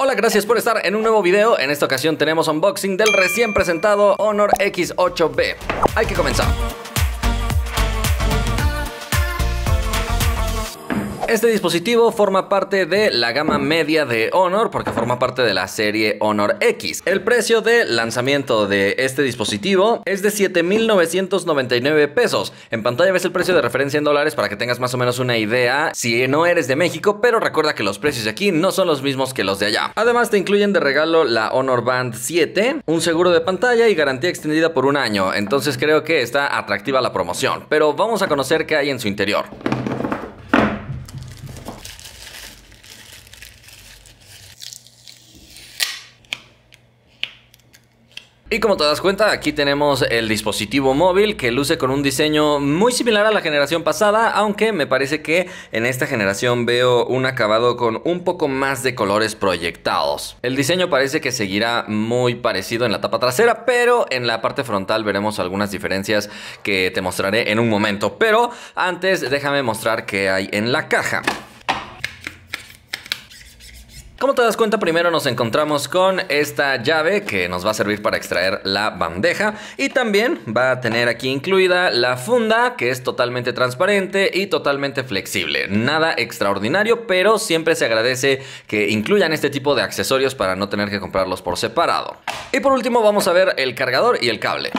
Hola, gracias por estar en un nuevo video. En esta ocasión tenemos unboxing del recién presentado Honor X8B. Hay que comenzar. Este dispositivo forma parte de la gama media de Honor porque forma parte de la serie Honor X. El precio de lanzamiento de este dispositivo es de 7.999 pesos. En pantalla ves el precio de referencia en dólares para que tengas más o menos una idea si no eres de México, pero recuerda que los precios de aquí no son los mismos que los de allá. Además te incluyen de regalo la Honor Band 7, un seguro de pantalla y garantía extendida por un año. Entonces creo que está atractiva la promoción, pero vamos a conocer qué hay en su interior. Y como te das cuenta, aquí tenemos el dispositivo móvil que luce con un diseño muy similar a la generación pasada, aunque me parece que en esta generación veo un acabado con un poco más de colores proyectados. El diseño parece que seguirá muy parecido en la tapa trasera, pero en la parte frontal veremos algunas diferencias que te mostraré en un momento. Pero antes déjame mostrar qué hay en la caja. Como te das cuenta, primero nos encontramos con esta llave que nos va a servir para extraer la bandeja y también va a tener aquí incluida la funda que es totalmente transparente y totalmente flexible. Nada extraordinario, pero siempre se agradece que incluyan este tipo de accesorios para no tener que comprarlos por separado. Y por último vamos a ver el cargador y el cable.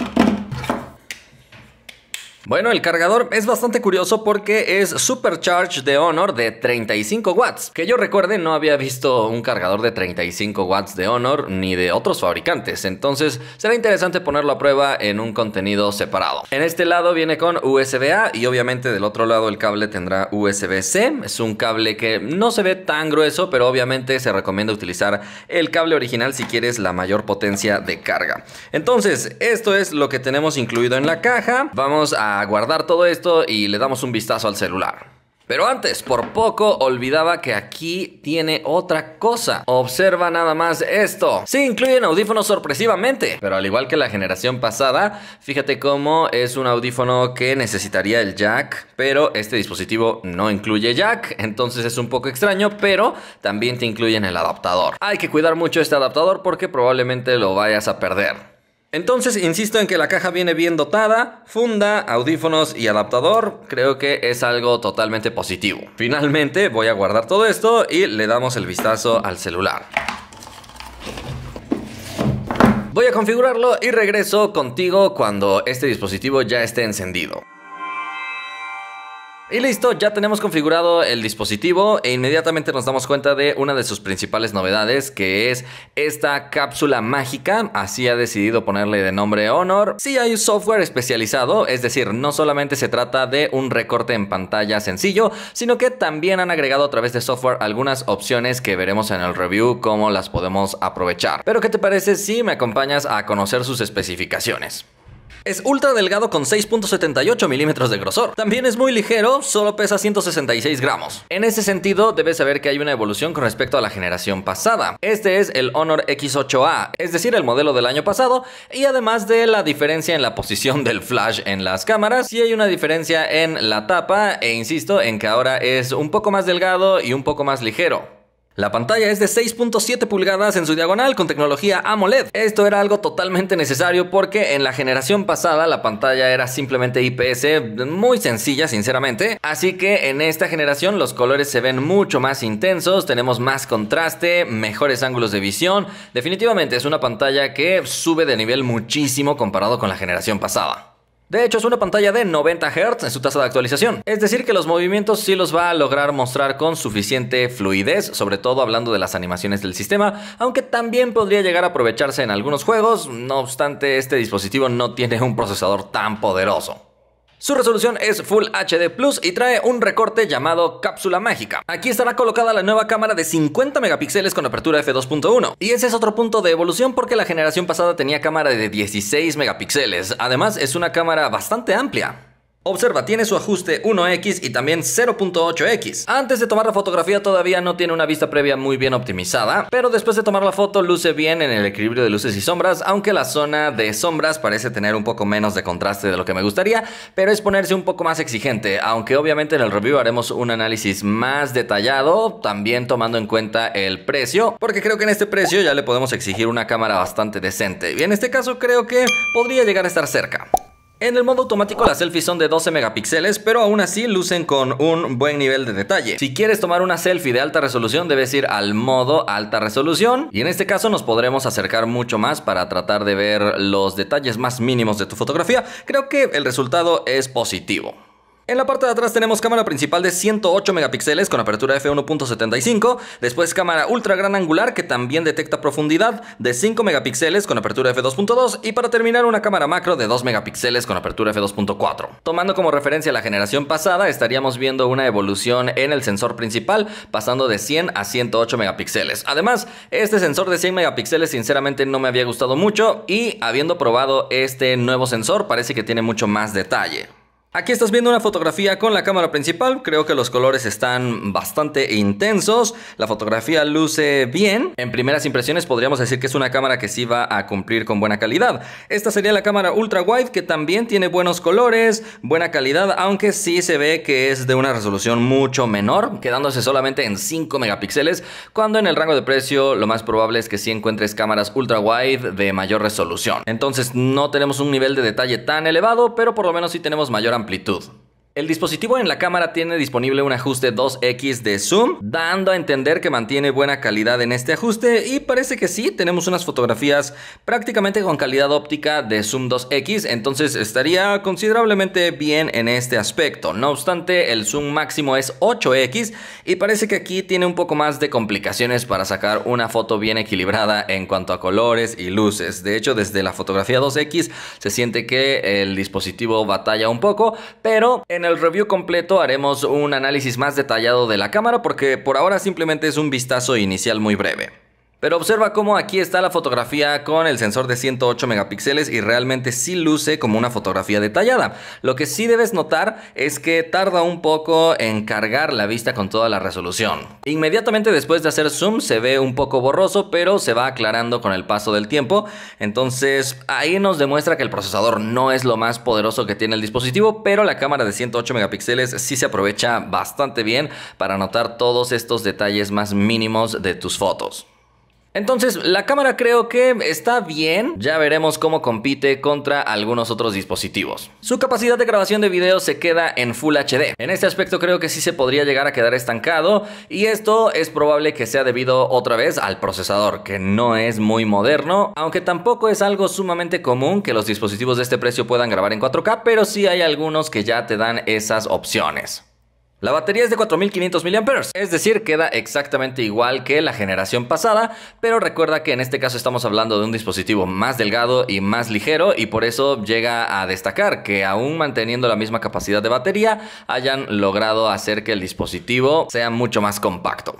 Bueno, el cargador es bastante curioso porque es Supercharge de Honor de 35 watts. Que yo recuerde, no había visto un cargador de 35 watts de Honor ni de otros fabricantes. Entonces, será interesante ponerlo a prueba en un contenido separado. En este lado viene con USB-A y obviamente del otro lado el cable tendrá USB-C. Es un cable que no se ve tan grueso, pero obviamente se recomienda utilizar el cable original si quieres la mayor potencia de carga. Entonces, esto es lo que tenemos incluido en la caja. Vamos a a guardar todo esto y le damos un vistazo al celular. Pero antes, por poco olvidaba que aquí tiene otra cosa. Observa nada más esto. Sí, incluyen audífonos sorpresivamente. Pero al igual que la generación pasada, fíjate cómo es un audífono que necesitaría el jack, pero este dispositivo no incluye jack, entonces es un poco extraño, pero también te incluyen el adaptador. Hay que cuidar mucho este adaptador porque probablemente lo vayas a perder. Entonces, insisto en que la caja viene bien dotada, funda, audífonos y adaptador, creo que es algo totalmente positivo. Finalmente, voy a guardar todo esto y le damos el vistazo al celular. Voy a configurarlo y regreso contigo cuando este dispositivo ya esté encendido. Y listo, ya tenemos configurado el dispositivo e inmediatamente nos damos cuenta de una de sus principales novedades que es esta cápsula mágica, así ha decidido ponerle de nombre Honor. Sí hay software especializado, es decir, no solamente se trata de un recorte en pantalla sencillo, sino que también han agregado a través de software algunas opciones que veremos en el review cómo las podemos aprovechar. Pero ¿qué te parece si me acompañas a conocer sus especificaciones? Es ultra delgado con 6.78 milímetros de grosor. También es muy ligero, solo pesa 166 gramos. En ese sentido, debes saber que hay una evolución con respecto a la generación pasada. Este es el Honor X8A, es decir, el modelo del año pasado, y además de la diferencia en la posición del flash en las cámaras, sí hay una diferencia en la tapa, e insisto en que ahora es un poco más delgado y un poco más ligero. La pantalla es de 6.7 pulgadas en su diagonal con tecnología AMOLED. Esto era algo totalmente necesario porque en la generación pasada la pantalla era simplemente IPS, muy sencilla sinceramente. Así que en esta generación los colores se ven mucho más intensos, tenemos más contraste, mejores ángulos de visión. Definitivamente es una pantalla que sube de nivel muchísimo comparado con la generación pasada. De hecho, es una pantalla de 90 Hz en su tasa de actualización. Es decir, que los movimientos sí los va a lograr mostrar con suficiente fluidez, sobre todo hablando de las animaciones del sistema, aunque también podría llegar a aprovecharse en algunos juegos, no obstante este dispositivo no tiene un procesador tan poderoso. Su resolución es Full HD Plus y trae un recorte llamado cápsula mágica. Aquí estará colocada la nueva cámara de 50 megapíxeles con apertura f2.1. Y ese es otro punto de evolución porque la generación pasada tenía cámara de 16 megapíxeles. Además es una cámara bastante amplia. Observa, tiene su ajuste 1X y también 0.8X. Antes de tomar la fotografía todavía no tiene una vista previa muy bien optimizada, pero después de tomar la foto luce bien en el equilibrio de luces y sombras, aunque la zona de sombras parece tener un poco menos de contraste de lo que me gustaría, pero es ponerse un poco más exigente, aunque obviamente en el review haremos un análisis más detallado, también tomando en cuenta el precio, porque creo que en este precio ya le podemos exigir una cámara bastante decente. Y en este caso creo que podría llegar a estar cerca. En el modo automático las selfies son de 12 megapíxeles, pero aún así lucen con un buen nivel de detalle. Si quieres tomar una selfie de alta resolución debes ir al modo alta resolución y en este caso nos podremos acercar mucho más para tratar de ver los detalles más mínimos de tu fotografía. Creo que el resultado es positivo. En la parte de atrás tenemos cámara principal de 108 megapíxeles con apertura f1.75, después cámara ultra gran angular que también detecta profundidad de 5 megapíxeles con apertura f2.2 y para terminar una cámara macro de 2 megapíxeles con apertura f2.4. Tomando como referencia la generación pasada, estaríamos viendo una evolución en el sensor principal pasando de 100 a 108 megapíxeles. Además, este sensor de 100 megapíxeles sinceramente no me había gustado mucho y habiendo probado este nuevo sensor parece que tiene mucho más detalle. Aquí estás viendo una fotografía con la cámara principal, creo que los colores están bastante intensos, la fotografía luce bien, en primeras impresiones podríamos decir que es una cámara que sí va a cumplir con buena calidad. Esta sería la cámara ultra wide que también tiene buenos colores, buena calidad, aunque sí se ve que es de una resolución mucho menor, quedándose solamente en 5 megapíxeles, cuando en el rango de precio lo más probable es que sí encuentres cámaras ultra wide de mayor resolución. Entonces no tenemos un nivel de detalle tan elevado, pero por lo menos sí tenemos mayor amplitud. El dispositivo en la cámara tiene disponible un ajuste 2X de zoom, dando a entender que mantiene buena calidad en este ajuste y parece que sí, tenemos unas fotografías prácticamente con calidad óptica de zoom 2X, entonces estaría considerablemente bien en este aspecto. No obstante, el zoom máximo es 8X y parece que aquí tiene un poco más de complicaciones para sacar una foto bien equilibrada en cuanto a colores y luces. De hecho, desde la fotografía 2X se siente que el dispositivo batalla un poco, pero... En el review completo haremos un análisis más detallado de la cámara porque por ahora simplemente es un vistazo inicial muy breve. Pero observa cómo aquí está la fotografía con el sensor de 108 megapíxeles y realmente sí luce como una fotografía detallada. Lo que sí debes notar es que tarda un poco en cargar la vista con toda la resolución. Inmediatamente después de hacer zoom se ve un poco borroso pero se va aclarando con el paso del tiempo. Entonces ahí nos demuestra que el procesador no es lo más poderoso que tiene el dispositivo pero la cámara de 108 megapíxeles sí se aprovecha bastante bien para notar todos estos detalles más mínimos de tus fotos. Entonces, la cámara creo que está bien, ya veremos cómo compite contra algunos otros dispositivos. Su capacidad de grabación de video se queda en Full HD. En este aspecto creo que sí se podría llegar a quedar estancado y esto es probable que sea debido otra vez al procesador, que no es muy moderno, aunque tampoco es algo sumamente común que los dispositivos de este precio puedan grabar en 4K, pero sí hay algunos que ya te dan esas opciones. La batería es de 4500 mAh, es decir, queda exactamente igual que la generación pasada, pero recuerda que en este caso estamos hablando de un dispositivo más delgado y más ligero y por eso llega a destacar que aún manteniendo la misma capacidad de batería hayan logrado hacer que el dispositivo sea mucho más compacto.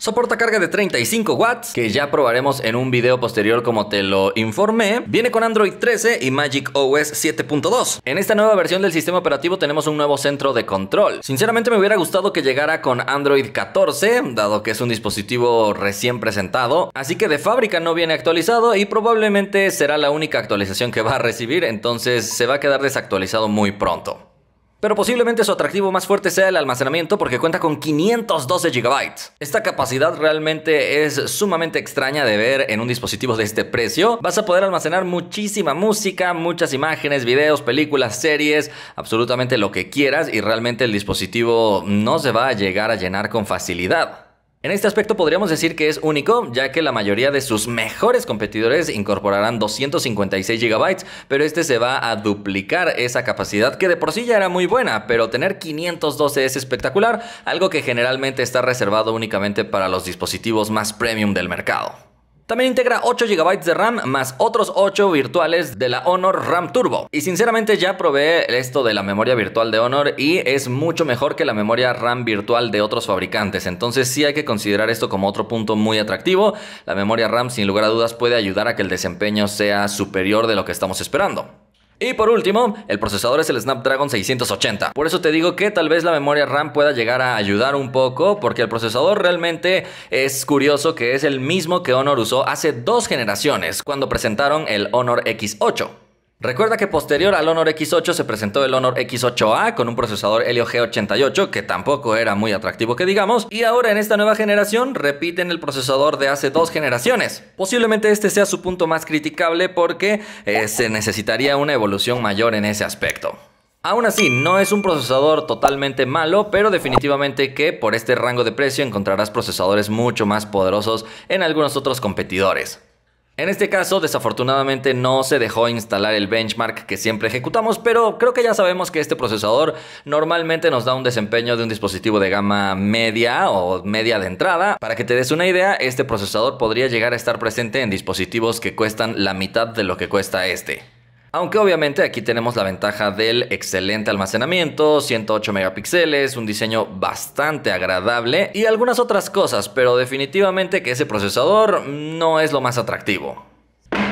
Soporta carga de 35 watts, que ya probaremos en un video posterior como te lo informé. Viene con Android 13 y Magic OS 7.2. En esta nueva versión del sistema operativo tenemos un nuevo centro de control. Sinceramente me hubiera gustado que llegara con Android 14, dado que es un dispositivo recién presentado. Así que de fábrica no viene actualizado y probablemente será la única actualización que va a recibir, entonces se va a quedar desactualizado muy pronto. Pero posiblemente su atractivo más fuerte sea el almacenamiento porque cuenta con 512 GB. Esta capacidad realmente es sumamente extraña de ver en un dispositivo de este precio. Vas a poder almacenar muchísima música, muchas imágenes, videos, películas, series, absolutamente lo que quieras y realmente el dispositivo no se va a llegar a llenar con facilidad. En este aspecto podríamos decir que es único, ya que la mayoría de sus mejores competidores incorporarán 256 GB, pero este se va a duplicar esa capacidad que de por sí ya era muy buena, pero tener 512 es espectacular, algo que generalmente está reservado únicamente para los dispositivos más premium del mercado. También integra 8 GB de RAM más otros 8 virtuales de la Honor RAM Turbo. Y sinceramente ya probé esto de la memoria virtual de Honor y es mucho mejor que la memoria RAM virtual de otros fabricantes. Entonces sí hay que considerar esto como otro punto muy atractivo. La memoria RAM sin lugar a dudas puede ayudar a que el desempeño sea superior de lo que estamos esperando. Y por último, el procesador es el Snapdragon 680. Por eso te digo que tal vez la memoria RAM pueda llegar a ayudar un poco, porque el procesador realmente es curioso que es el mismo que Honor usó hace dos generaciones, cuando presentaron el Honor X8. Recuerda que posterior al Honor X8 se presentó el Honor X8A con un procesador Helio G88 que tampoco era muy atractivo que digamos y ahora en esta nueva generación repiten el procesador de hace dos generaciones. Posiblemente este sea su punto más criticable porque eh, se necesitaría una evolución mayor en ese aspecto. Aún así, no es un procesador totalmente malo, pero definitivamente que por este rango de precio encontrarás procesadores mucho más poderosos en algunos otros competidores. En este caso, desafortunadamente no se dejó instalar el benchmark que siempre ejecutamos, pero creo que ya sabemos que este procesador normalmente nos da un desempeño de un dispositivo de gama media o media de entrada. Para que te des una idea, este procesador podría llegar a estar presente en dispositivos que cuestan la mitad de lo que cuesta este. Aunque obviamente aquí tenemos la ventaja del excelente almacenamiento, 108 megapíxeles, un diseño bastante agradable y algunas otras cosas, pero definitivamente que ese procesador no es lo más atractivo.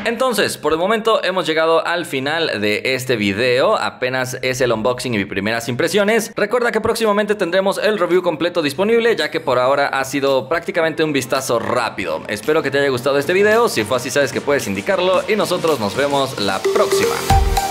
Entonces, por el momento hemos llegado al final de este video. Apenas es el unboxing y mis primeras impresiones. Recuerda que próximamente tendremos el review completo disponible, ya que por ahora ha sido prácticamente un vistazo rápido. Espero que te haya gustado este video. Si fue así, sabes que puedes indicarlo. Y nosotros nos vemos la próxima.